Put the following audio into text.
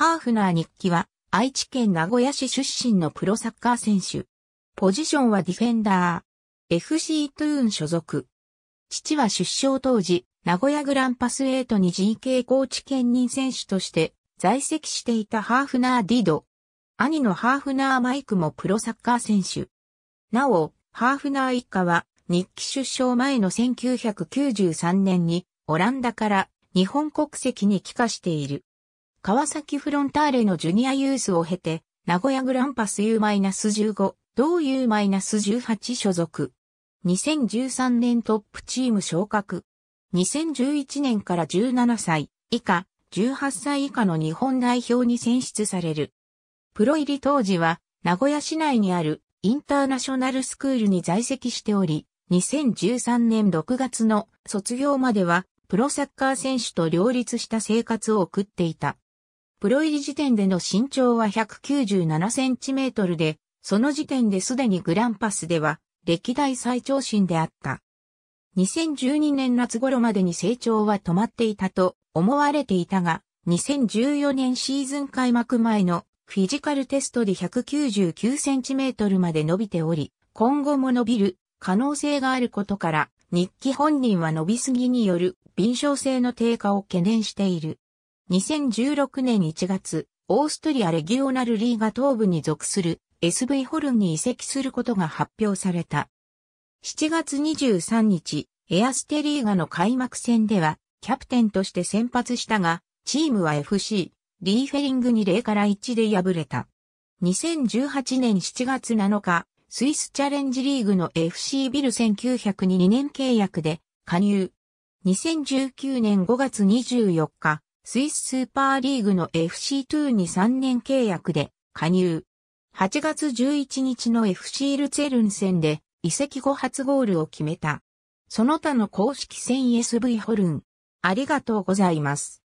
ハーフナー日記は、愛知県名古屋市出身のプロサッカー選手。ポジションはディフェンダー。FC トゥーン所属。父は出生当時、名古屋グランパス8に GK 高知県人選手として在籍していたハーフナーディド。兄のハーフナーマイクもプロサッカー選手。なお、ハーフナー一家は日記出生前の1993年にオランダから日本国籍に帰化している。川崎フロンターレのジュニアユースを経て、名古屋グランパス U-15、同 U-18 所属。2013年トップチーム昇格。2011年から17歳以下、18歳以下の日本代表に選出される。プロ入り当時は、名古屋市内にあるインターナショナルスクールに在籍しており、2013年6月の卒業までは、プロサッカー選手と両立した生活を送っていた。プロ入り時点での身長は197センチメートルで、その時点ですでにグランパスでは歴代最長身であった。2012年夏頃までに成長は止まっていたと思われていたが、2014年シーズン開幕前のフィジカルテストで199センチメートルまで伸びており、今後も伸びる可能性があることから、日記本人は伸びすぎによる敏捷性の低下を懸念している。2016年1月、オーストリアレギオナルリーガ東部に属する SV ホルンに移籍することが発表された。7月23日、エアステリーガの開幕戦では、キャプテンとして先発したが、チームは FC、リーフェリングに0から1で敗れた。2018年7月7日、スイスチャレンジリーグの FC ビル1900 2年契約で加入。2019年5月24日、スイススーパーリーグの FC2 に3年契約で加入。8月11日の FC ルツェルン戦で移籍後初ゴールを決めた。その他の公式戦 SV ホルン。ありがとうございます。